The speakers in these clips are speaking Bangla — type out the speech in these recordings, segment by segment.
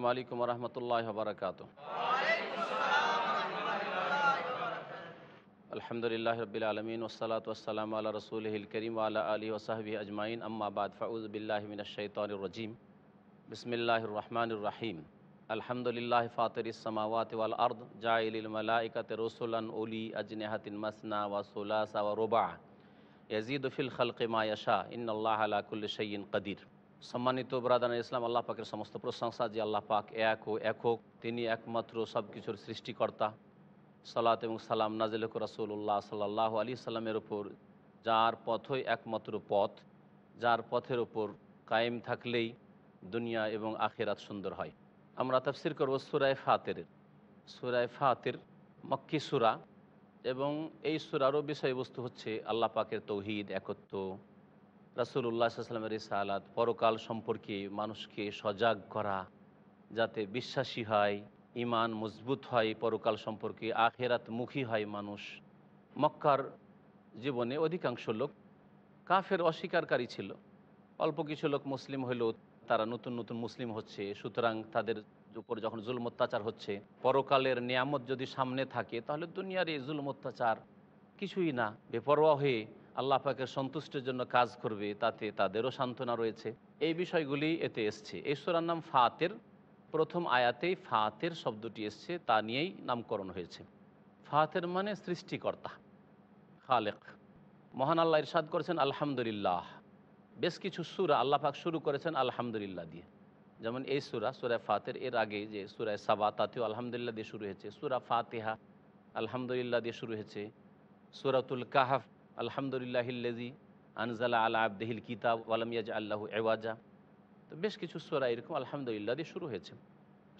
আসসালামু আলাইকুম রহমতুল্লাহ বারকাত আলহামদুলিল্লাহ রবিল আলমিন ওসালাত ওসালাম আল্লাহ রসুল হিল করিম আল্লাহ আলী ওসাহবি আজমাইন আম্মাবাদ ফাউজবিল্লাহমিন শৈতানরজিম বিসমিল্লাহ রহমান রাহিম আলহামদুলিল্লাহ ফাতরিসমাওয়াত ওয়াল আর্দ জাইল মালাইকাত রসুলান ওলি আজনেহাতিন মাসনা ওয়া সোলাসা ওয়া রোবা ইয়াজিদুফিল খালকে মায়াশা ইন্নআল্লাহ আলা কুল্লি শঈন কদির সম্মানিত ব্রাদান ইসলাম আল্লাহ পাকের সমস্ত প্রশংসা যে আল্লাহ পাক এক ও একক তিনি একমাত্র সব কিছুর সৃষ্টিকর্তা সালাত এবং সালাম নাজিলক রাসুল্লাহ সাল্লাহ আলী সাল্লামের ওপর যার পথই একমাত্র পথ যার পথের ওপর কায়েম থাকলেই দুনিয়া এবং আখেরাত সুন্দর হয় আমরা তাফসির করব সুরায় ফাতের সুরায় ফাতের মক্কি সুরা এবং এই সুরারও বিষয়বস্তু হচ্ছে আল্লাহ পাকের তৌহিদ একত্র উল্লাহ সাল্লামের ইসালাত পরকাল সম্পর্কে মানুষকে সজাগ করা যাতে বিশ্বাসী হয় ইমান মজবুত হয় পরকাল সম্পর্কে মুখী হয় মানুষ মক্কার জীবনে অধিকাংশ লোক কাফের অস্বীকারী ছিল অল্প কিছু লোক মুসলিম হলেও তারা নতুন নতুন মুসলিম হচ্ছে সুতরাং তাদের উপর যখন জুলম অত্যাচার হচ্ছে পরকালের নিয়ামত যদি সামনে থাকে তাহলে দুনিয়ার এই জুলম অত্যাচার কিছুই না বেপরোয়া হয়ে আল্লাহ পাকের সন্তুষ্টের জন্য কাজ করবে তাতে তাদেরও সান্ত্বনা রয়েছে এই বিষয়গুলি এতে এসছে এই সুরার নাম ফাতের প্রথম আয়াতেই ফাতের শব্দটি এসছে তা নিয়েই নামকরণ হয়েছে ফাতের মানে সৃষ্টিকর্তা খালেক মহান আল্লাহ ইরশাদ করেছেন আলহামদুলিল্লাহ বেশ কিছু সুরা আল্লাহ পাক শুরু করেছেন আলহামদুলিল্লাহ দিয়ে যেমন এই সুরা সুরায় ফাতের এর আগে যে সুরায় সাবা তাতেও আলহামদুলিল্লাহ দিয়ে শুরু হয়েছে সুরা ফাতেহা আলহামদুলিল্লাহ দিয়ে শুরু হয়েছে সুরাতুল কাহাফ আলহামদুলিল্লাহিল্লেজি আনজালা আলা আবদেহিল কিতাব ওয়ালামিয়াজ আল্লাহ এওয়াজা তো বেশ কিছু সোরা এরকম আলহামদুলিল্লাহ দিয়ে শুরু হয়েছে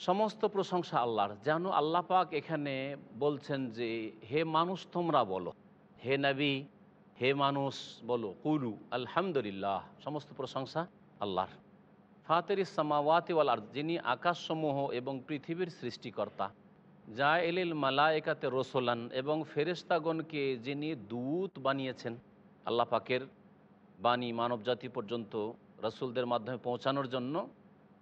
সমস্ত প্রশংসা আল্লাহর যেন আল্লাহ পাক এখানে বলছেন যে হে মানুষ তোমরা বলো হে নবী হে মানুষ বলো কুলু আলহামদুলিল্লাহ সমস্ত প্রশংসা আল্লাহর ফাতের ইসামাওয়াতি যিনি আকাশসমূহ এবং পৃথিবীর সৃষ্টিকর্তা জা এলিল একাতে রসোলান এবং ফেরেস্তাগণকে যিনি দূত বানিয়েছেন আল্লাহ পাকের বাণী মানবজাতি পর্যন্ত রাসুলদের মাধ্যমে পৌঁছানোর জন্য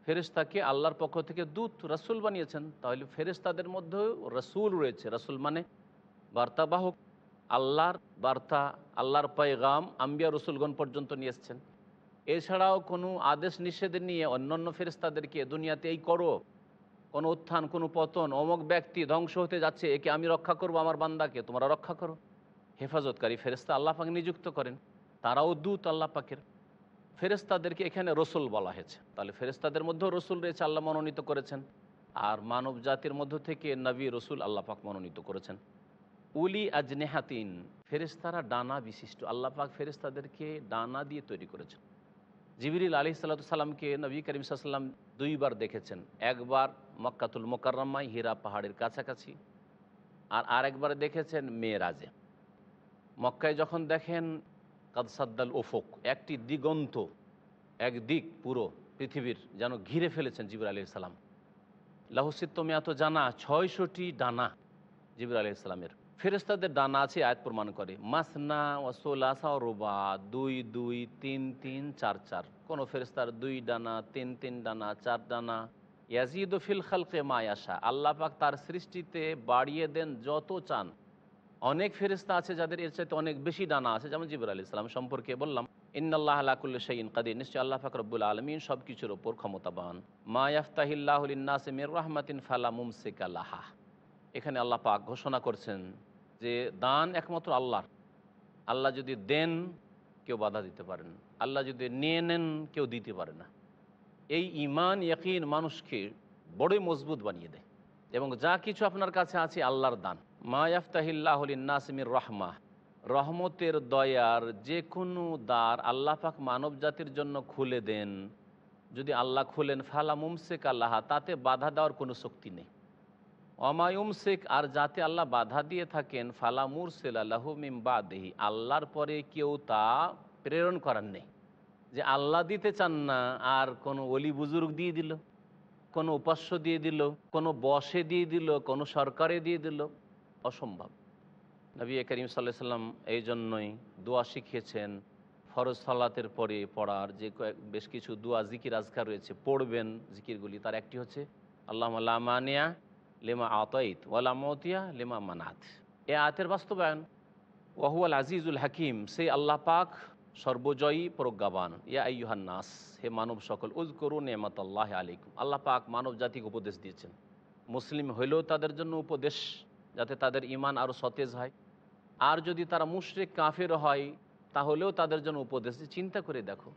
ফেরেস্তাকে আল্লাহর পক্ষ থেকে দূত রাসুল বানিয়েছেন তাহলে ফেরেস্তাদের মধ্যেও রাসুল রয়েছে রাসুল মানে বার্তাবাহক আল্লাহর বার্তা আল্লাহর পায়গাম আম্বিয়া রসুলগণ পর্যন্ত নিয়ে এসছেন এছাড়াও কোনো আদেশ নিষেধ নিয়ে অন্যান্য ফেরেস্তাদেরকে দুনিয়াতে এই করো কোনো উত্থান কোনো পতন অমক ব্যক্তি ধ্বংস হতে যাচ্ছে একে আমি রক্ষা করব আমার বান্দাকে তোমরা রক্ষা করো হেফাজতকারী ফেরেস্তা আল্লাহ পাক নিযুক্ত করেন তারাও দূত আল্লাহ পাকের ফেরেস্তাদেরকে এখানে রসুল বলা হয়েছে তাহলে ফেরেস্তাদের মধ্যেও রসুল রয়েছে আল্লাহ মনোনীত করেছেন আর মানব জাতির মধ্য থেকে নবী রসুল আল্লাহ পাক মনোনীত করেছেন উলি আজনেহাতিন ফেরেস্তারা ডানা বিশিষ্ট আল্লাহ পাক ফেরেস্তাদেরকে ডানা দিয়ে তৈরি করেছেন জিবিরিল আলি সাল্লামকে নবী করিম সাল্লাম দুইবার দেখেছেন একবার মক্কাতুল মোকার্মাই হীরা পাহাড়ের কাছাকাছি আর আরেকবার দেখেছেন মেয়েরাজে মক্কায় যখন দেখেন কাদসাদ্দাল ওফক একটি দিগন্ত এক দিক পুরো পৃথিবীর যেন ঘিরে ফেলেছেন জিবির আলি সাল্লাম লাহসিত্তমিয়া মেয়াত জানা ছয়শটি ডানা জিবির আলি সাল্লামের ফেরেস্তাদের ডানা আছে আয়াত প্রমাণ করে মাসনা ওসোলাসা রোবা দুই দুই তিন তিন চার চার কোনো ফেরেস্তার দুই ডানা তিন তিন ডানা চার ডানা ইয়াজিদ ফিল খালকে মায়াশা আল্লাহ পাক তার সৃষ্টিতে বাড়িয়ে দেন যত চান অনেক ফেরিস্তা আছে যাদের এর চাইতে অনেক বেশি ডানা আছে যেমন জিবুর আলি ইসলাম সম্পর্কে বললাম ইন্নআল্লাহ আলাকুল্লা শাইন কাদির নিশ্চয় আল্লাহ ফাকরবুল আলমিন সব কিছুর ওপর ক্ষমতাবান মা ইয়াফতাহিল্লাহুল ইন্নাসে মির রহমাতিন ফালা মুমসিক আল্লাহা এখানে আল্লাহ পাক ঘোষণা করছেন যে দান একমাত্র আল্লাহর আল্লাহ যদি দেন কেউ বাধা দিতে পারেন আল্লাহ যদি নিয়ে নেন কেউ দিতে পারে না এই ইমান ইয়াকিন মানুষকে বড়ই মজবুত বানিয়ে দেয় এবং যা কিছু আপনার কাছে আছে আল্লাহর দান মা ইয়াফতাহিল্লাহলিনাসমির রহমা রহমতের দয়ার যে কোনো দ্বার আল্লাহ পাক মানব জাতির জন্য খুলে দেন যদি আল্লাহ খুলেন ফালা মুমসেক আল্লাহা তাতে বাধা দেওয়ার কোনো শক্তি নেই অমায়ুম শেখ আর যাতে আল্লাহ বাধা দিয়ে থাকেন ফালামুর বা দেহি আল্লাহর পরে কেউ তা প্রেরণ করার নেই যে আল্লাহ দিতে চান না আর কোনো অলি বুজুর্গ দিয়ে দিল কোনো উপাস্য দিয়ে দিল কোনো বসে দিয়ে দিল কোনো সরকারে দিয়ে দিল অসম্ভব নবী করিম সাল্লাহ সাল্লাম এই জন্যই দোয়া শিখিয়েছেন ফরজ সালাতের পরে পড়ার যে বেশ কিছু দোয়া জিকির আজকার রয়েছে পড়বেন জিকিরগুলি তার একটি হচ্ছে আল্লাহ মানিয়া লেমা আতঈত ওয়ালা মতিয়া লেমা মানাত এ আয়াতের বাস্তবায়ন ওয়াহুয়াল আজিজুল হাকিম সেই আল্লাহ পাক সর্বজয়ী প্রজ্ঞাবান ইয়া নাস হে মানব সকল উজ করুন নেমাত আল্লাহ আলিকুম আল্লাহ পাক মানব জাতিকে উপদেশ দিয়েছেন মুসলিম হইলেও তাদের জন্য উপদেশ যাতে তাদের ইমান আরও সতেজ হয় আর যদি তারা মুশরিক কাফের হয় তাহলেও তাদের জন্য উপদেশ চিন্তা করে দেখো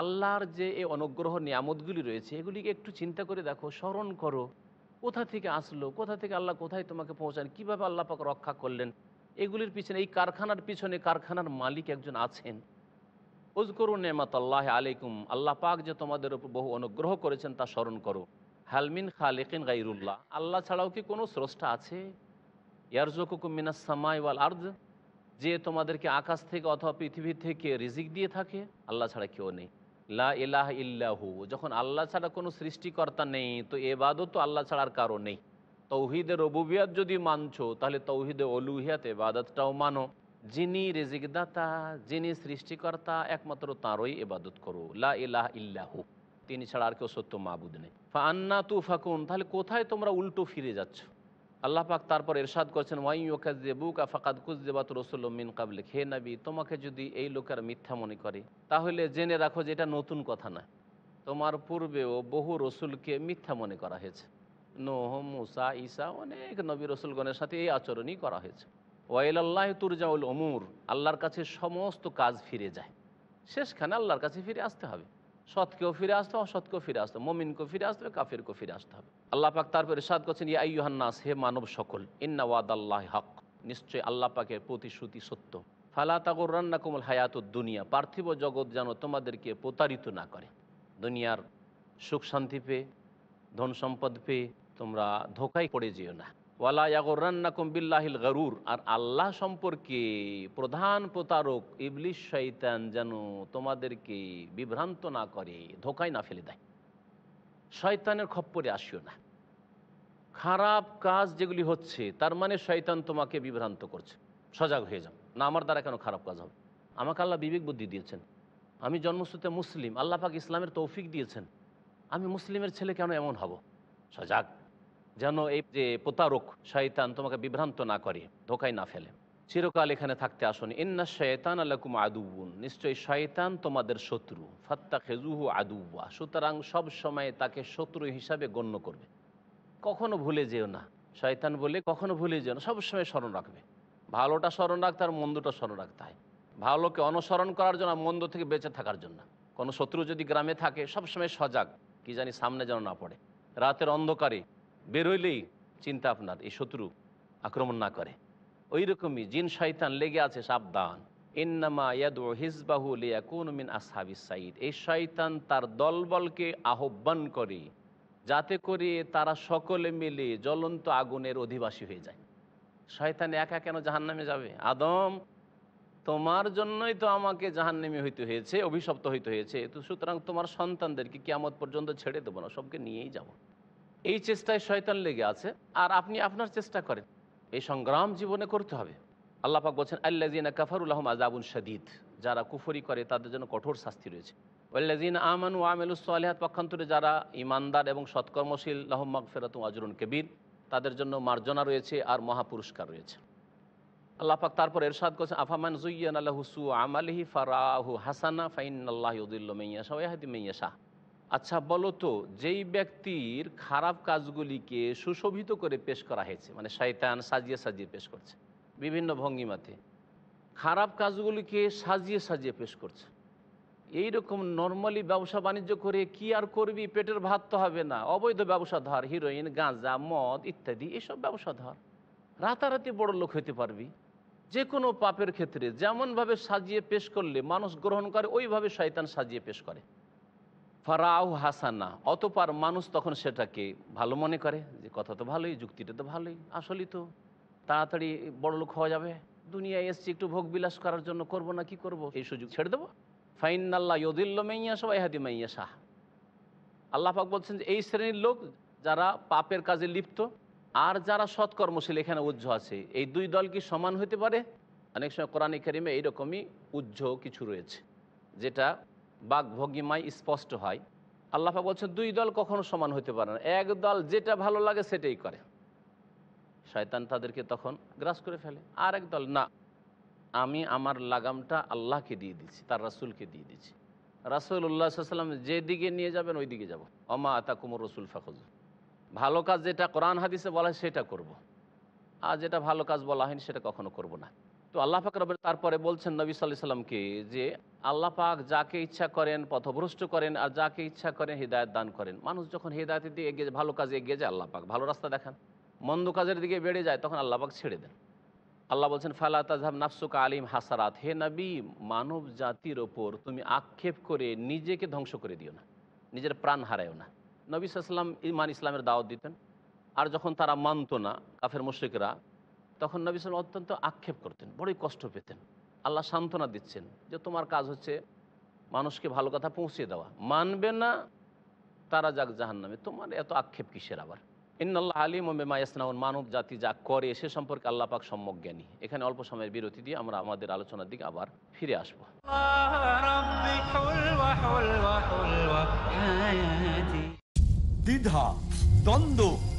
আল্লাহর যে এই অনুগ্রহ নিয়ামতগুলি রয়েছে এগুলিকে একটু চিন্তা করে দেখো স্মরণ করো কোথা থেকে আসলো কোথা থেকে আল্লাহ কোথায় তোমাকে পৌঁছান কীভাবে আল্লাহ পাক রক্ষা করলেন এগুলির পিছনে এই কারখানার পিছনে কারখানার মালিক একজন আছেন উজকরু নেমাত আল্লাহ আলাইকুম আল্লাহ পাক যে তোমাদের উপর বহু অনুগ্রহ করেছেন তা স্মরণ করো হালমিন খালেকিন গাইরুল্লাহ আল্লাহ ছাড়াও কি কোনো স্রষ্টা আছে ইয়ারজকুকুমিনা সামাই ওয়াল আর্দ যে তোমাদেরকে আকাশ থেকে অথবা পৃথিবী থেকে রিজিক দিয়ে থাকে আল্লাহ ছাড়া কেউ নেই লা ইলাহ ইল্লাহু যখন আল্লাহ ছাড়া কোনো সৃষ্টিকর্তা নেই তো এবাদত তো আল্লাহ ছাড়ার কারো নেই তৌহিদে রবুবিয়াত যদি মানছো তাহলে তৌহিদে অলুহিয়াত এবাদতটাও মানো যিনি রেজিকদাতা যিনি সৃষ্টিকর্তা একমাত্র তাঁরই এবাদত করো লা ইলাহ ইল্লাহু তিনি ছাড়া আর কেউ সত্য মাবুদ নেই ফা আন্না তু ফাকুন তাহলে কোথায় তোমরা উল্টো ফিরে যাচ্ছ আল্লাহ পাক তারপর এরশাদ করছেন ওয়াই ওয়াইকাজেবুকা তো কুজেবাত রসুল্মিন কাবলে খেয়ে নাবি তোমাকে যদি এই লোকের মিথ্যা মনে করে তাহলে জেনে রাখো যে এটা নতুন কথা না তোমার পূর্বেও বহু রসুলকে মিথ্যা মনে করা হয়েছে নোহ মুসা ঈসা অনেক নবী রসুলগণের সাথে এই আচরণই করা হয়েছে ওয়াইল আল্লাহ তুরজাউল অমুর আল্লাহর কাছে সমস্ত কাজ ফিরে যায় শেষখানে আল্লাহর কাছে ফিরে আসতে হবে সৎকেও ফিরে আসতে হবে অসৎকেও ফিরে আসতে হবে মমিনকেও ফিরে আসতে হবে কাফিরকেও ফিরে আসতে হবে আল্লাহ পাক তারপরে সাদ করছেন ইয়া ইউহান্নাস হে মানব সকল ইন্না আল্লাহ হক নিশ্চয়ই আল্লাহ পাকের প্রতিশ্রুতি সত্য ফালা তাগর রান্না কোমল হায়াত দুনিয়া পার্থিব জগৎ যেন তোমাদেরকে প্রতারিত না করে দুনিয়ার সুখ শান্তি পেয়ে ধন সম্পদ পেয়ে তোমরা ধোকায় পড়ে যেও না ওয়ালা বিল্লাহিল গরুর আর আল্লাহ সম্পর্কে প্রধান প্রতারক ইবলিশ শৈতান যেন তোমাদেরকে বিভ্রান্ত না করে ধোকায় না ফেলে দেয় শয়তানের খপ্পরে আসিও না খারাপ কাজ যেগুলি হচ্ছে তার মানে শয়তান তোমাকে বিভ্রান্ত করছে সজাগ হয়ে যাও না আমার দ্বারা কেন খারাপ কাজ হবে আমাকে আল্লাহ বিবেক বুদ্ধি দিয়েছেন আমি জন্মসূত্রে মুসলিম আল্লাহ পাক ইসলামের তৌফিক দিয়েছেন আমি মুসলিমের ছেলে কেন এমন হব সজাগ যেন এই যে প্রতারক শয়তান তোমাকে বিভ্রান্ত না করে ধোকায় না ফেলে চিরকাল এখানে থাকতে আসুন ইন্না শয়তান আলকুম আদুবুন নিশ্চয়ই শয়তান তোমাদের শত্রু ফাত্তা খেজুহু আদুবা সুতরাং সব সময় তাকে শত্রু হিসাবে গণ্য করবে কখনো ভুলে যেও না শয়তান বলে কখনো ভুলে যেও না সবসময় স্মরণ রাখবে ভালোটা স্মরণ রাখতে আর মন্দটা স্মরণ রাখতে হয় ভালোকে অনুসরণ করার জন্য মন্দ থেকে বেঁচে থাকার জন্য কোনো শত্রু যদি গ্রামে থাকে সবসময় সজাগ কি জানি সামনে যেন না পড়ে রাতের অন্ধকারে বেরোইলেই চিন্তা আপনার এই শত্রু আক্রমণ না করে ওই রকমই জিন শয়তান লেগে আছে সাবধান ইন্নামা ইয়াদু হিজবাহু লিয়াকুনমিন আসহাবি সাইদ এই শয়তান তার দলবলকে আহ্বান করে যাতে করে তারা সকলে মিলে জ্বলন্ত আগুনের অধিবাসী হয়ে যায় শয়তান একা কেন জাহান্নামে যাবে আদম তোমার জন্যই তো আমাকে জাহান্নামে হইতে হয়েছে অভিশপ্ত হইতে হয়েছে তো সুতরাং তোমার সন্তানদেরকে কিয়ামত পর্যন্ত ছেড়ে দেবো না সবকে নিয়েই যাবো এই চেষ্টায় শয়তান লেগে আছে আর আপনি আপনার চেষ্টা করেন এই সংগ্রাম জীবনে করতে হবে আল্লাপাক বলছেন আল্লাজিনা কাফারুল্লাহম আজাবুল শাদিদ যারা কুফরি করে তাদের জন্য কঠোর শাস্তি রয়েছে আল্লাজিন আমান ও আমেলুসলিহাত পক্ষান্তরে যারা ইমানদার এবং সৎকর্মশীল লাহম মকফেরাত আজরুন কেবির তাদের জন্য মার্জনা রয়েছে আর মহাপুরস্কার রয়েছে আল্লাপাক তারপর এরশাদ করছেন আফামান জুইয়ান হুসু আমালহি ফারাহু হাসানা ফাইন আল্লাহ উদুল্লা মেয়াশাহ মেয়াশাহ আচ্ছা বলো তো যেই ব্যক্তির খারাপ কাজগুলিকে সুশোভিত করে পেশ করা হয়েছে মানে শয়তান সাজিয়ে সাজিয়ে পেশ করছে বিভিন্ন ভঙ্গিমাতে খারাপ কাজগুলিকে সাজিয়ে সাজিয়ে পেশ করছে এই রকম নর্মালি ব্যবসা বাণিজ্য করে কি আর করবি পেটের ভাত তো হবে না অবৈধ ধর হিরোইন গাঁজা মদ ইত্যাদি এসব ব্যবসা ধর রাতারাতি বড় লোক হইতে পারবি যে কোনো পাপের ক্ষেত্রে যেমনভাবে সাজিয়ে পেশ করলে মানুষ গ্রহণ করে ওইভাবে শয়তান সাজিয়ে পেশ করে ফারাউ হাসানা অতপার মানুষ তখন সেটাকে ভালো মনে করে যে কথা তো ভালোই যুক্তিটা তো ভালোই আসলেই তো তাড়াতাড়ি বড় লোক হওয়া যাবে দুনিয়ায় এসছি একটু ভোগ বিলাস করার জন্য করব না কি করব এই সুযোগ ছেড়ে দেবো আল্লাহ ইয়দিল্ল মাইয়া সবাই হাদি মাইয়া শাহ আল্লাহাক বলছেন যে এই শ্রেণীর লোক যারা পাপের কাজে লিপ্ত আর যারা সৎকর্মশীল এখানে উজ্জ আছে এই দুই দল কি সমান হতে পারে অনেক সময় কোরআন করিমে এইরকমই উজ্জ কিছু রয়েছে যেটা বাঘ বাঘভঙ্গিমায় স্পষ্ট হয় আল্লাহা বলছেন দুই দল কখনো সমান হতে পারে না এক দল যেটা ভালো লাগে সেটাই করে শয়তান তাদেরকে তখন গ্রাস করে ফেলে আর এক দল না আমি আমার লাগামটা আল্লাহকে দিয়ে দিচ্ছি তার রাসুলকে দিয়ে দিচ্ছি রাসুল উল্লাহ সাল্লাম যেদিকে নিয়ে যাবেন ওই দিকে যাবো অমা আতা কুমর রসুল ফাকজ ভালো কাজ যেটা কোরআন হাদিসে বলা হয় সেটা করব। আর যেটা ভালো কাজ বলা হয়নি সেটা কখনো করব না তো আল্লাহ পাক রবের তারপরে বলছেন নবী সাল্লাহ সাল্লামকে যে আল্লাহ পাক যাকে ইচ্ছা করেন পথভ্রষ্ট করেন আর যাকে ইচ্ছা করেন হৃদায়ত দান করেন মানুষ যখন হৃদায়তের দিকে এগিয়ে ভালো কাজে এগিয়ে যায় আল্লাহ পাক ভালো রাস্তা দেখান মন্দ কাজের দিকে বেড়ে যায় তখন আল্লাহ পাক ছেড়ে দেন আল্লাহ বলছেন ফালা তাজহাব নাফসুক আলিম হাসারাত হে নবী মানব জাতির ওপর তুমি আক্ষেপ করে নিজেকে ধ্বংস করে দিও না নিজের প্রাণ হারায়ও না নবী সাল্লাম ইমান ইসলামের দাওয়াত দিতেন আর যখন তারা মানত না কাফের মুশ্রিকরা তখন নবী সালাম অত্যন্ত আক্ষেপ করতেন বড়ই কষ্ট পেতেন আল্লাহ সান্ত্বনা দিচ্ছেন যে তোমার কাজ হচ্ছে মানুষকে ভালো কথা পৌঁছে দেওয়া মানবে না তারা যাক জাহান নামে তোমার এত আক্ষেপ কিসের আবার ইন্নআল্লাহ আলী মোমেমা ইসনাউন মানব জাতি যা করে সে সম্পর্কে আল্লাহ পাক সম্যক জ্ঞানী এখানে অল্প সময়ের বিরতি দিয়ে আমরা আমাদের আলোচনার দিকে আবার ফিরে আসবো দ্বিধা দ্বন্দ্ব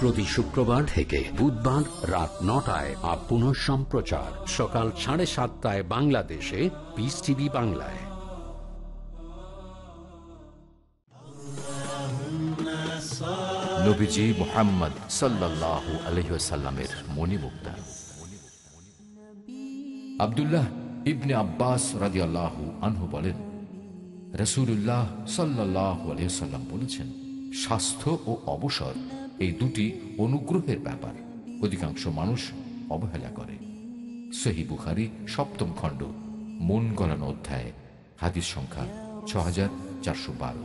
প্রতি শুক্রবার থেকে বুধবার রাত নটায় আর পুনঃ সম্প্রচার সকাল সাড়ে সাতটায় বাংলাদেশে পিস টিভি বাংলায় মোহাম্মদ ইবনে আব্বাস আনহু বলেন বলেছেন স্বাস্থ্য ও অবসর এই দুটি অনুগ্রহের ব্যাপার অধিকাংশ মানুষ অবহেলা করে সেহি বুখারি সপ্তম খণ্ড মন গলানো অধ্যায় হাদিস সংখ্যা ছ হাজার চারশো বারো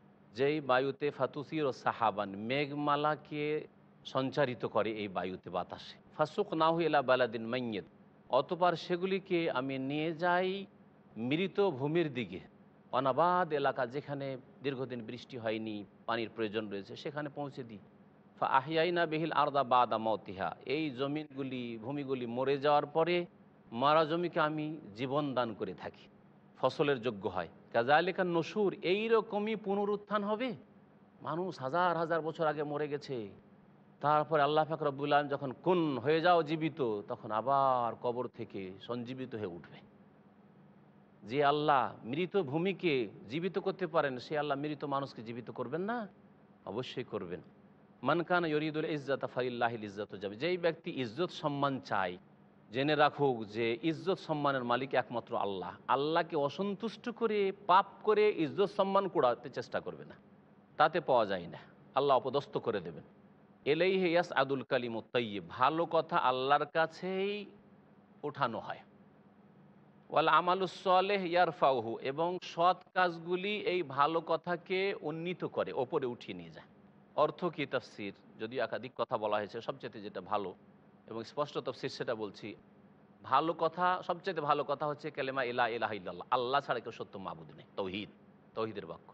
যেই বায়ুতে ফাতুসির ও সাহাবান মেঘমালাকে সঞ্চারিত করে এই বায়ুতে বাতাসে ফাসুক নাহু এলা বালাদিন মাইয়েদ অতপার সেগুলিকে আমি নিয়ে যাই মৃত ভূমির দিকে অনাবাদ এলাকা যেখানে দীর্ঘদিন বৃষ্টি হয়নি পানির প্রয়োজন রয়েছে সেখানে পৌঁছে দিই ফা আহিয়াইনা বেহিল আর্দা বাদ মতিহা এই জমিনগুলি ভূমিগুলি মরে যাওয়ার পরে মারা জমিকে আমি জীবন দান করে থাকি ফসলের যোগ্য হয় কাজালিকা নসুর এইরকমই পুনরুত্থান হবে মানুষ হাজার হাজার বছর আগে মরে গেছে তারপরে আল্লাহ ফাকরবুল্লাম যখন কোন হয়ে যাও জীবিত তখন আবার কবর থেকে সঞ্জীবিত হয়ে উঠবে যে আল্লাহ মৃত ভূমিকে জীবিত করতে পারেন সে আল্লাহ মৃত মানুষকে জীবিত করবেন না অবশ্যই করবেন মানকান ইজ্জত ইজ্জাত ফাইল্লাহিল ইজ্জত যাবে যেই ব্যক্তি ইজ্জত সম্মান চায় জেনে রাখুক যে ইজ্জত সম্মানের মালিক একমাত্র আল্লাহ আল্লাহকে অসন্তুষ্ট করে পাপ করে ইজ্জত সম্মান কুড়াতে চেষ্টা করবে না তাতে পাওয়া যায় না আল্লাহ অপদস্থ করে দেবেন এলেই হেয়াস আদুল কালিম তৈয়ব ভালো কথা আল্লাহর কাছেই ওঠানো হয় ওয়াল আমালুসলেহ ফাউহু এবং সৎ কাজগুলি এই ভালো কথাকে উন্নীত করে ওপরে উঠিয়ে নিয়ে যায় অর্থ কি তাফসির যদি একাধিক কথা বলা হয়েছে সবচেয়ে যেটা ভালো এবং স্পষ্ট তফসির সেটা বলছি ভালো কথা সবচেয়ে ভালো কথা হচ্ছে কেলেমা ইলা ইলাহ আল্লাহ ছাড়া কেউ সত্য মাহবুদ নেই তৌহিদ তৌহিদের বাক্য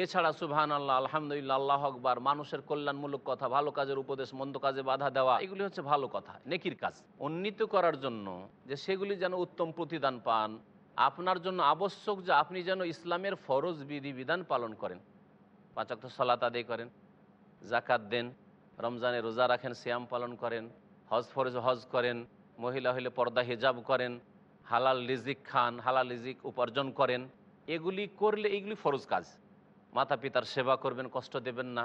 এছাড়া সুবহান আল্লাহ আলহামদুলিল্লাহ আল্লাহ আকবর মানুষের কল্যাণমূলক কথা ভালো কাজের উপদেশ মন্দ কাজে বাধা দেওয়া এগুলি হচ্ছে ভালো কথা নেকির কাজ উন্নীত করার জন্য যে সেগুলি যেন উত্তম প্রতিদান পান আপনার জন্য আবশ্যক যে আপনি যেন ইসলামের ফরজ বিধান পালন করেন পাঁচাক্ত সলাত আদায় করেন জাকাত দেন রমজানে রোজা রাখেন শ্যাম পালন করেন হজ ফরজ হজ করেন মহিলা হলে পর্দা হিজাব করেন হালাল রিজিক খান হালাল রিজিক উপার্জন করেন এগুলি করলে এগুলি ফরজ কাজ মাতা পিতার সেবা করবেন কষ্ট দেবেন না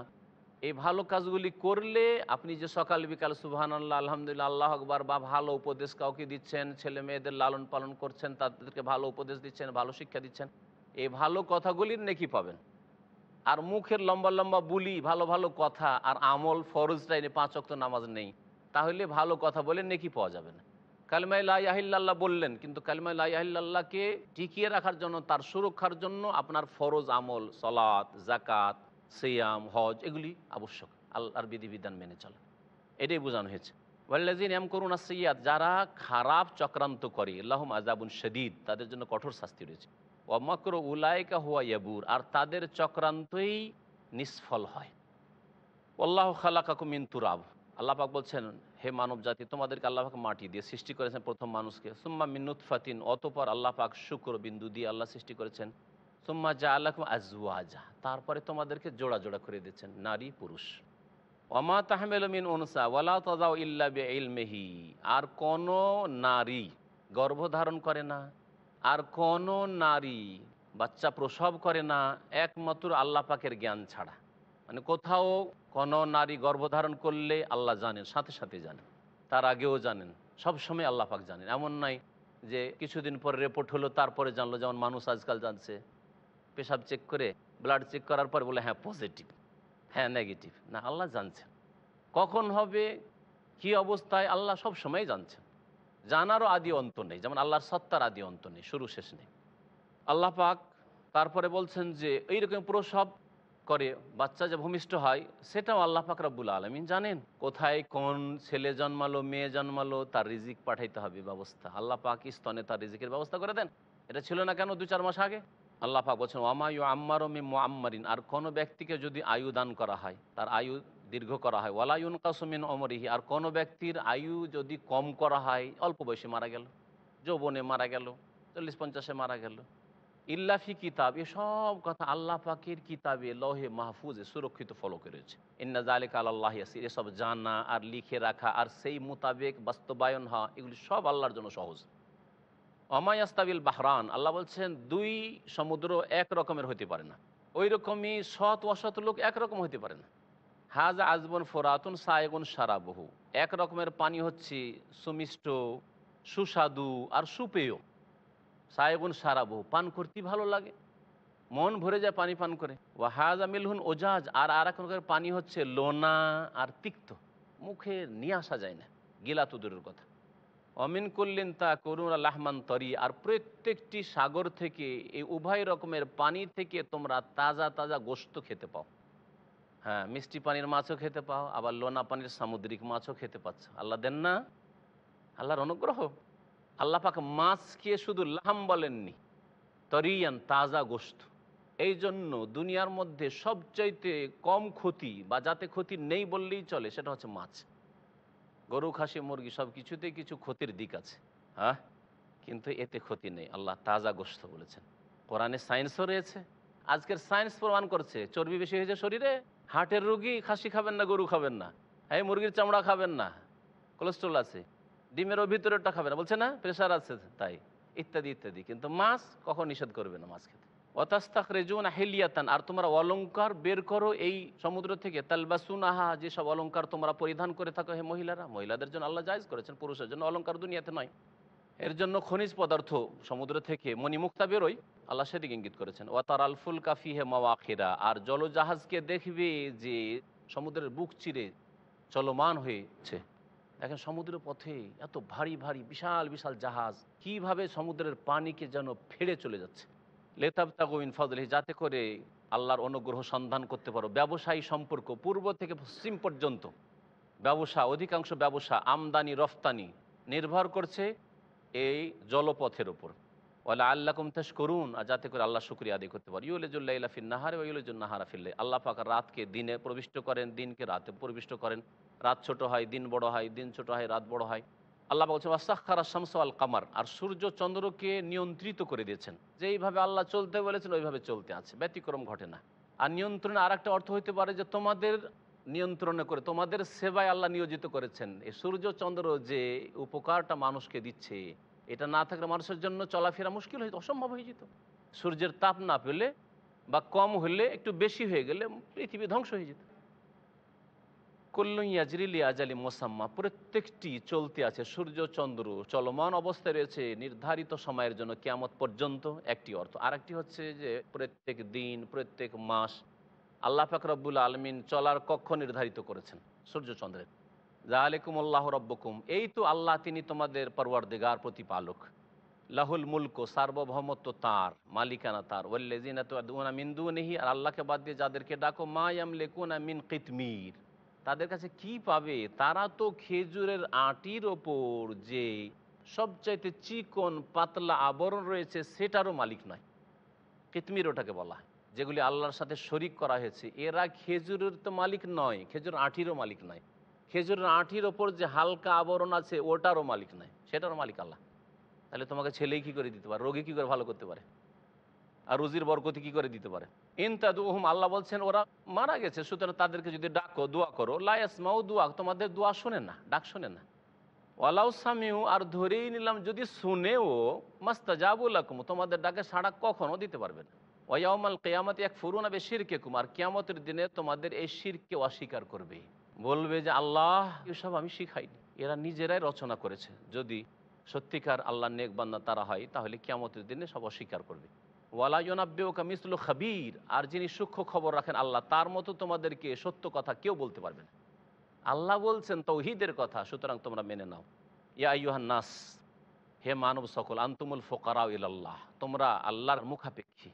এই ভালো কাজগুলি করলে আপনি যে সকাল বিকাল সুবাহান আল্লাহ আলহামদুলিল্লাহ আল্লাহ আকবর বা ভালো উপদেশ কাউকে দিচ্ছেন ছেলে মেয়েদের লালন পালন করছেন তাদেরকে ভালো উপদেশ দিচ্ছেন ভালো শিক্ষা দিচ্ছেন এই ভালো কথাগুলির নেকি পাবেন আর মুখের লম্বা লম্বা বুলি ভালো ভালো কথা আর আমল ফরজটাই পাঁচ অক্ত নামাজ নেই তাহলে ভালো কথা বলে নেকি পাওয়া যাবে না কালিমাই আহিল্লাহ বললেন কিন্তু কালিমাই লাহিল্লাহকে টিকিয়ে রাখার জন্য তার সুরক্ষার জন্য আপনার ফরজ আমল সলাত জাকাত সিয়াম হজ এগুলি আবশ্যক আল্লাহর বিধিবিধান মেনে চলা এটাই বোঝানো হয়েছে ওয়াল্লাজিন এম করুন সৈয়াদ যারা খারাপ চক্রান্ত করে আল্লাহম আজাবুন শদীদ তাদের জন্য কঠোর শাস্তি রয়েছে অমাক্র উলায়কা হুয়া ইয়াবুর আর তাদের চক্রান্তই নিষ্ফল হয় আল্লাহ খালাকাকুমিন তুরাব আল্লাপাক বলছেন হে মানব জাতি তোমাদেরকে আল্লাহাক মাটি দিয়ে সৃষ্টি করেছেন প্রথম মানুষকে সুম্মা মিনুত ফাতিন অতপর আল্লাপাক শুক্র বিন্দু দিয়ে আল্লাহ সৃষ্টি করেছেন সুম্মা জা আল্লাহ আজওয়াজা তারপরে তোমাদেরকে জোড়া জোড়া করে দিয়েছেন নারী পুরুষ অমা তাহমেলমিন অনুসা ওয়ালা তদাও ইল্লা ইলমেহি আর কোন নারী গর্ভধারণ করে না আর কোন নারী বাচ্চা প্রসব করে না একমাত্র আল্লাপাকের জ্ঞান ছাড়া মানে কোথাও কোনো নারী গর্ভধারণ করলে আল্লাহ জানেন সাথে সাথে জানেন তার আগেও জানেন সব সময় আল্লাহ পাক জানেন এমন নাই যে কিছুদিন পরে রেপোর্ট হলো তারপরে জানলো যেমন মানুষ আজকাল জানছে পেশাব চেক করে ব্লাড চেক করার পর বলে হ্যাঁ পজিটিভ হ্যাঁ নেগেটিভ না আল্লাহ জানছেন কখন হবে কি অবস্থায় আল্লাহ সব সময় জানছেন জানারও আদি অন্ত নেই যেমন আল্লাহর সত্তার আদি অন্ত নেই শুরু শেষ নেই আল্লাহ পাক তারপরে বলছেন যে এইরকম প্রসব করে বাচ্চা যে ভূমিষ্ঠ হয় সেটাও আল্লাহ ফাকরাবুল আলমিন জানেন কোথায় কোন ছেলে জন্মালো মেয়ে জন্মালো তার রিজিক পাঠাইতে হবে ব্যবস্থা আল্লাহ পাক স্তনে তার রিজিকের ব্যবস্থা করে দেন এটা ছিল না কেন দু চার মাস আগে আল্লাহ পাক বলছেন ওয়ামায়ু আম্মার মে আম্মারিন আর কোনো ব্যক্তিকে যদি আয়ু দান করা হয় তার আয়ু দীর্ঘ করা হয় ওয়ালায়ুন কাসুমিন অমরিহি আর কোনো ব্যক্তির আয়ু যদি কম করা হয় অল্প বয়সে মারা গেল যৌবনে মারা গেল চল্লিশ পঞ্চাশে মারা গেল ইল্লাফি কিতাব এসব কথা আল্লাহ পাকের কিতাবে লহে মাহফুজে সুরক্ষিত ফলো রয়েছে ইন্না আলিক আল্লাহ ইয়াসির এসব জানা আর লিখে রাখা আর সেই মোতাবেক বাস্তবায়ন হওয়া এগুলি সব আল্লাহর জন্য সহজ অমায়াস্তাবিল বাহরান আল্লাহ বলছেন দুই সমুদ্র এক রকমের হতে পারে না ওই রকমই সৎ অসৎ লোক একরকম হতে পারে না হাজ আজবন ফোরাতুন সায়গুন সারাবহু এক রকমের পানি হচ্ছে সুমিষ্ট সুস্বাদু আর সুপেয় সারা বহু পান করতেই ভালো লাগে মন ভরে যায় পানি পান করে ও ওয়াহাজা মিলহুন ওজাজ আর আর এখনকার পানি হচ্ছে লোনা আর তিক্ত মুখে নিয়ে আসা যায় না গিলা তুদুরের কথা অমিন করলেন তা করুন লাহমান তরি আর প্রত্যেকটি সাগর থেকে এই উভয় রকমের পানি থেকে তোমরা তাজা তাজা গোস্ত খেতে পাও হ্যাঁ মিষ্টি পানির মাছও খেতে পাও আবার লোনা পানির সামুদ্রিক মাছও খেতে পাচ্ছ আল্লাহ দেন না আল্লাহর অনুগ্রহ আল্লাপাক খেয়ে শুধু লাহাম বলেননি তরিয়ান তাজা গোস্ত এই জন্য দুনিয়ার মধ্যে সবচাইতে কম ক্ষতি বা যাতে ক্ষতি নেই বললেই চলে সেটা হচ্ছে মাছ গরু খাসি মুরগি সব কিছুতেই কিছু ক্ষতির দিক আছে হ্যাঁ কিন্তু এতে ক্ষতি নেই আল্লাহ তাজা গোস্ত বলেছেন কোরআনে সায়েন্সও রয়েছে আজকের সায়েন্স প্রমাণ করছে চর্বি বেশি হয়েছে শরীরে হার্টের রুগী খাসি খাবেন না গরু খাবেন না হ্যাঁ মুরগির চামড়া খাবেন না কোলেস্ট্রল আছে ডিমেরও ভিতরেরটা খাবে না বলছে না প্রেশার আছে তাই ইত্যাদি ইত্যাদি কিন্তু মাছ কখন নিষেধ করবে না মাছ খেতে অতাস্তাক রেজুন হেলিয়াতান আর তোমরা অলঙ্কার বের করো এই সমুদ্র থেকে তালবাসুন আহা যেসব অলঙ্কার তোমরা পরিধান করে থাকো হে মহিলারা মহিলাদের জন্য আল্লাহ জায়জ করেছেন পুরুষের জন্য অলঙ্কার দুনিয়াতে নয় এর জন্য খনিজ পদার্থ সমুদ্র থেকে মণিমুক্তা বেরোয় আল্লাহ সেদিক ইঙ্গিত করেছেন ও তার আলফুল কাফি হে মাওয়াখিরা আর জলজাহাজকে দেখবে যে সমুদ্রের বুক চিরে চলমান হয়েছে দেখেন সমুদ্র পথে এত ভারী ভারী বিশাল বিশাল জাহাজ কিভাবে সমুদ্রের পানিকে যেন ফেড়ে চলে যাচ্ছে লেতাব গোবিন ফজলি যাতে করে আল্লাহর অনুগ্রহ সন্ধান করতে পারো ব্যবসায়ী সম্পর্ক পূর্ব থেকে পশ্চিম পর্যন্ত ব্যবসা অধিকাংশ ব্যবসা আমদানি রফতানি নির্ভর করছে এই জলপথের ওপর ওয়ালা আল্লাহ কুমতাস করুন আর যাতে করে আল্লাহ শুক্রিয়া আদায় করতে পারে ইউলেজুল্লাহ ফিন্নাহারে নাহারা ফিল্লে আল্লাহ পাক রাতকে দিনে প্রবিষ্ট করেন দিনকে রাতে প্রবিষ্ট করেন রাত ছোট হয় দিন বড় হয় দিন ছোট হয় রাত বড় হয় আল্লাহ বলছে ওয়াসাক্ষারা শামস আল কামার আর সূর্য চন্দ্রকে নিয়ন্ত্রিত করে দিয়েছেন যে এইভাবে আল্লাহ চলতে বলেছেন ওইভাবে চলতে আছে ব্যতিক্রম ঘটে না আর নিয়ন্ত্রণে আর একটা অর্থ হইতে পারে যে তোমাদের নিয়ন্ত্রণে করে তোমাদের সেবায় আল্লাহ নিয়োজিত করেছেন এই সূর্য চন্দ্র যে উপকারটা মানুষকে দিচ্ছে এটা না থাকলে মানুষের জন্য চলাফেরা মুশকিল হয়ে অসম্ভব হয়ে যেত সূর্যের তাপ না পেলে বা কম হলে একটু বেশি হয়ে গেলে পৃথিবী ধ্বংস হয়ে যেত কল্লুইয়াজরিলি আজালি মোসাম্মা প্রত্যেকটি চলতে আছে সূর্য চন্দ্র চলমান অবস্থায় রয়েছে নির্ধারিত সময়ের জন্য কেয়ামত পর্যন্ত একটি অর্থ আরেকটি হচ্ছে যে প্রত্যেক দিন প্রত্যেক মাস আল্লাহ ফাকরাবুল আলমিন চলার কক্ষ নির্ধারিত করেছেন সূর্য চন্দ্রের জাহালেকুমুল্লাহ রব্বকুম এই তো আল্লাহ তিনি তোমাদের দিগার প্রতিপালক লাহুল মুলক সার্বভৌমত্ব তাঁর মালিকানা তাঁর ওল্লেজিনা মিন্দু নেহি আর আল্লাহকে বাদ দিয়ে যাদেরকে ডাকো মায়াম লেকুনা মিন কিতমির তাদের কাছে কি পাবে তারা তো খেজুরের আটির ওপর যে সবচাইতে চিকন পাতলা আবরণ রয়েছে সেটারও মালিক নয় কিতমির ওটাকে বলা যেগুলি আল্লাহর সাথে শরিক করা হয়েছে এরা খেজুরের তো মালিক নয় খেজুর আঁটিরও মালিক নয় খেজুরের আঁটির ওপর যে হালকা আবরণ আছে ওটারও মালিক নাই সেটারও মালিক আল্লাহ তাহলে তোমাকে ছেলেই কী করে দিতে পারে রোগী কী করে ভালো করতে পারে আর রুজির বরকতি কী করে দিতে পারে ইনতাদু তাদুহুম আল্লাহ বলছেন ওরা মারা গেছে সুতরাং তাদেরকে যদি ডাকো দোয়া করো লায়াসমাও দোয়া তোমাদের দোয়া শোনে না ডাক শোনে না ওয়ালাউ সামিউ আর ধরেই নিলাম যদি শুনেও মাস্তা যাবুল আকুম তোমাদের ডাকে সাড়া কখনও দিতে পারবে না ওয়াউমাল কেয়ামত এক ফুরুন আবে শিরকে কুমার কেয়ামতের দিনে তোমাদের এই শিরকে অস্বীকার করবে বলবে যে আল্লাহ এসব আমি শিখাইনি এরা নিজেরাই রচনা করেছে যদি সত্যিকার আল্লাহ নেকবান্না তারা হয় তাহলে কেমতের দিনে সব অস্বীকার করবে ওয়ালায়নাব্বেও কামিসুল খাবির আর যিনি সূক্ষ্ম খবর রাখেন আল্লাহ তার মতো তোমাদেরকে সত্য কথা কেউ বলতে পারবে না আল্লাহ বলছেন তৌহিদের কথা সুতরাং তোমরা মেনে নাও ইয়া ইউহান নাস হে মানব সকল আন্তুমুল ফোকারা আল্লাহ তোমরা আল্লাহর মুখাপেক্ষী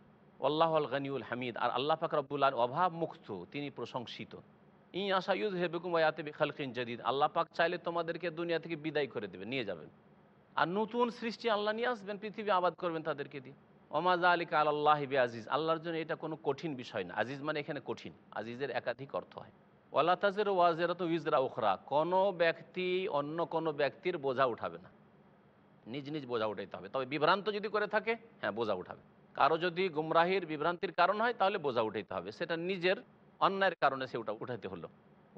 আল্লাহ আল গানিউল হামিদ আর আল্লাহ ফাকরাবুল্লার অভাব মুক্ত তিনি প্রশংসিত ই আশায়ুদ হেবেকুম আয়াতে খালকিন জাদিদ আল্লাহ পাক চাইলে তোমাদেরকে দুনিয়া থেকে বিদায় করে দেবে নিয়ে যাবেন আর নতুন সৃষ্টি আল্লাহ নিয়ে আসবেন পৃথিবী আবাদ করবেন তাদেরকে দিয়ে ওমাজা কাল আল্লাহ হিবে আজিজ আল্লাহর জন্য এটা কোনো কঠিন বিষয় না আজিজ মানে এখানে কঠিন আজিজের একাধিক অর্থ হয় ওয়ালা তাজের তো উইজরা উখরা কোনো ব্যক্তি অন্য কোনো ব্যক্তির বোঝা উঠাবে না নিজ নিজ বোঝা উঠাইতে হবে তবে বিভ্রান্ত যদি করে থাকে হ্যাঁ বোঝা উঠাবে কারো যদি গুমরাহির বিভ্রান্তির কারণ হয় তাহলে বোঝা উঠাইতে হবে সেটা নিজের অন্যায়ের কারণে সে ওটা উঠাতে হলো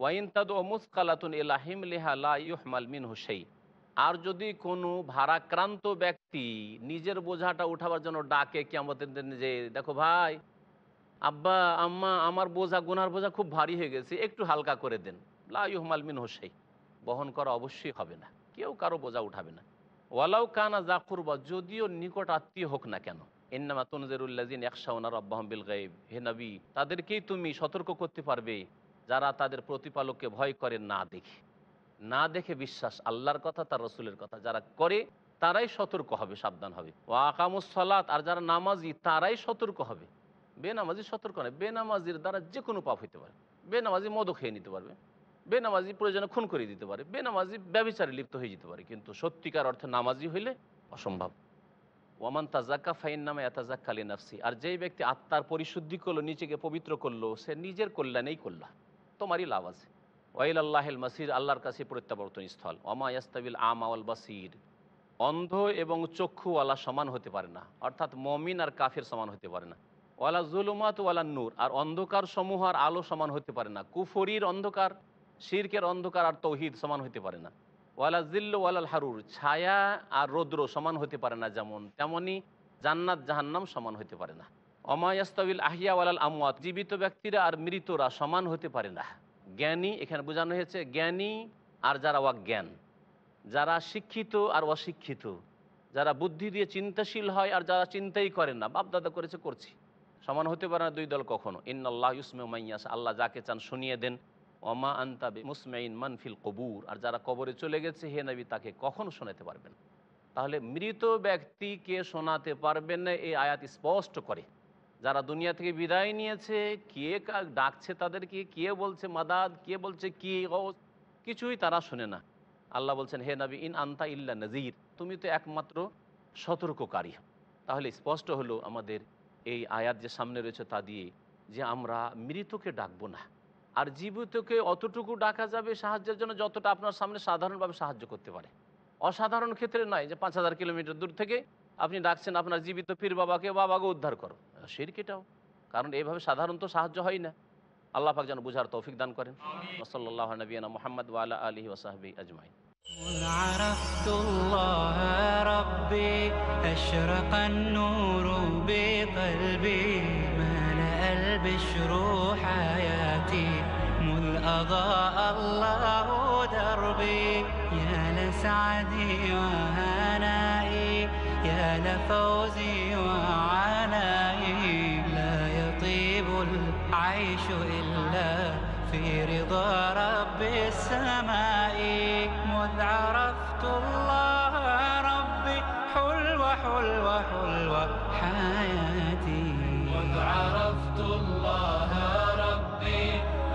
ওয়াইন তাদ ও মুসকালাতুন এলাহিম লেহালা ইহমাল মিন হুসেই আর যদি কোনো ভারাক্রান্ত ব্যক্তি নিজের বোঝাটা উঠাবার জন্য ডাকে কি আমাদের যে দেখো ভাই আব্বা আম্মা আমার বোঝা গুনার বোঝা খুব ভারী হয়ে গেছে একটু হালকা করে দেন লাইহমাল মিন হুসেই বহন করা অবশ্যই হবে না কেউ কারো বোঝা উঠাবে না ওয়ালাউ কানা বা যদিও নিকট আত্মীয় হোক না কেন ইন্নামা তনজেরুল্লাজিন একশাউনা রব্বাহম গাইব হে নবী তাদেরকেই তুমি সতর্ক করতে পারবে যারা তাদের প্রতিপালককে ভয় করে না দেখে না দেখে বিশ্বাস আল্লাহর কথা তার রসুলের কথা যারা করে তারাই সতর্ক হবে সাবধান হবে ও আকামুসলাত আর যারা নামাজি তারাই সতর্ক হবে বেনামাজি সতর্ক নয় বেনামাজির দ্বারা যে কোনো পাপ হইতে পারে বেনামাজি মদও খেয়ে নিতে পারবে বেনামাজি প্রয়োজনে খুন করে দিতে পারে বেনামাজি ব্যবচারে লিপ্ত হয়ে যেতে পারে কিন্তু সত্যিকার অর্থে নামাজি হইলে অসম্ভব ওমান তাজাক্কা ফাইন নামে এতাজাক্কা নাফসি আর যেই ব্যক্তি আত্মার পরিশুদ্ধি করলো নিজেকে পবিত্র করলো সে নিজের কল্যাণেই করল তোমারই লাভ আছে ওয়াইল আল্লাহেল মাসির আল্লাহর কাছে প্রত্যাবর্তন স্থল ওমা ইয়াস্তাবিল আমাওয়াল বাসির অন্ধ এবং চক্ষুওয়ালা সমান হতে পারে না অর্থাৎ মমিন আর কাফের সমান হতে পারে না ওয়ালা জুলুমাত ওয়ালা নূর আর অন্ধকার সমূহ আর আলো সমান হতে পারে না কুফরির অন্ধকার শিরকের অন্ধকার আর তৌহিদ সমান হতে পারে না ওয়ালা জিল্ল ওয়ালাল হারুর ছায়া আর রৌদ্র সমান হতে পারে না যেমন তেমনি জান্নাত জাহান্নাম সমান হতে পারে না অমায়াস্তাবিল আহিয়া ওয়ালাল আমাত জীবিত ব্যক্তিরা আর মৃতরা সমান হতে পারে না জ্ঞানী এখানে বোঝানো হয়েছে জ্ঞানী আর যারা অজ্ঞান যারা শিক্ষিত আর অশিক্ষিত যারা বুদ্ধি দিয়ে চিন্তাশীল হয় আর যারা চিন্তাই করে না বাপদাদা করেছে করছি সমান হতে পারে না দুই দল কখনো ইন্নআল্লাহ ইউসমে মাইয়াস আল্লাহ যাকে চান শুনিয়ে দেন অমা আন্তাবে মুসমাইন মানফিল কবুর আর যারা কবরে চলে গেছে হে নবী তাকে কখনো শোনাতে পারবেন তাহলে মৃত ব্যক্তিকে শোনাতে পারবেন না এই আয়াত স্পষ্ট করে যারা দুনিয়া থেকে বিদায় নিয়েছে কে ডাকছে তাদেরকে কে বলছে মাদাদ কে বলছে কি কিছুই তারা শোনে না আল্লাহ বলছেন হে নবী ইন আন্তা ইল্লা নজির তুমি তো একমাত্র সতর্ককারী তাহলে স্পষ্ট হলো আমাদের এই আয়াত যে সামনে রয়েছে তা দিয়ে যে আমরা মৃতকে ডাকবো না আর জীবিতকে অতটুকু ডাকা যাবে সাহায্যের জন্য যতটা আপনার সামনে সাধারণভাবে সাহায্য করতে পারে অসাধারণ ক্ষেত্রে নয় যে পাঁচ হাজার কিলোমিটার দূর থেকে আপনি ডাকছেন আপনার জীবিত পীর বাবাকে বাবাকে উদ্ধার করো কেটাও কারণ এইভাবে সাধারণত সাহায্য হয় না আল্লাহ পাক যেন বুঝার তৌফিক দান করেন সাল্লাহ নবীনা মোহাম্মদ ওয়ালা আলহি ওসাহাবি আজমাই عرفت الله ربي أشرق النور بقلبي ملأ البشر حياتي أضاء الله دربي يا لسعدي وهنائي يا لفوزي وعنائي لا يطيب العيش إلا في رضا رب السماء مذ عرفت الله ربي حلو حلو حلو حياتي مذ عرفت الله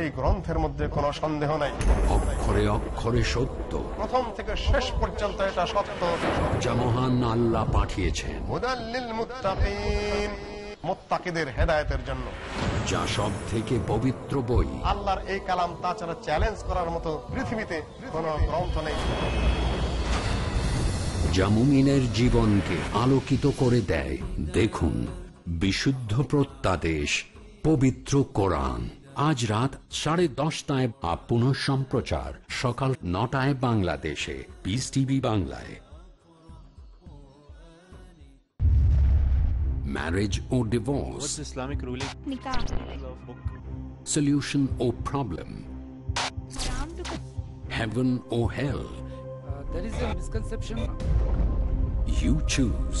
এই গ্রন্থের মধ্যে সন্দেহ নাই অক্ষরে অক্ষরে সত্য প্রথম থেকে শেষ পর্যন্ত এটা সত্য যা মহান আল্লাহ পাঠিয়েছেন হেদায়তের জন্য যা সব থেকে পবিত্র বই আল্লাহর এই কালাম তাছাড়া চ্যালেঞ্জ করার মতো পৃথিবীতে কোনো গ্রন্থ নেই জীবনকে আলোকিত করে দেয় দেখুন বিশুদ্ধ প্রত্যাদেশ পবিত্র কোরআন আজ রাত সাড়ে দশটায় আপন সম্প্রচার সকাল নটায় বাংলাদেশে পিস টিভি বাংলায় ম্যারেজ ও ডিভোর্স ইসলামিক রুলিং সলিউশন ও প্রবলেম heaven ও hell. Uh, you choose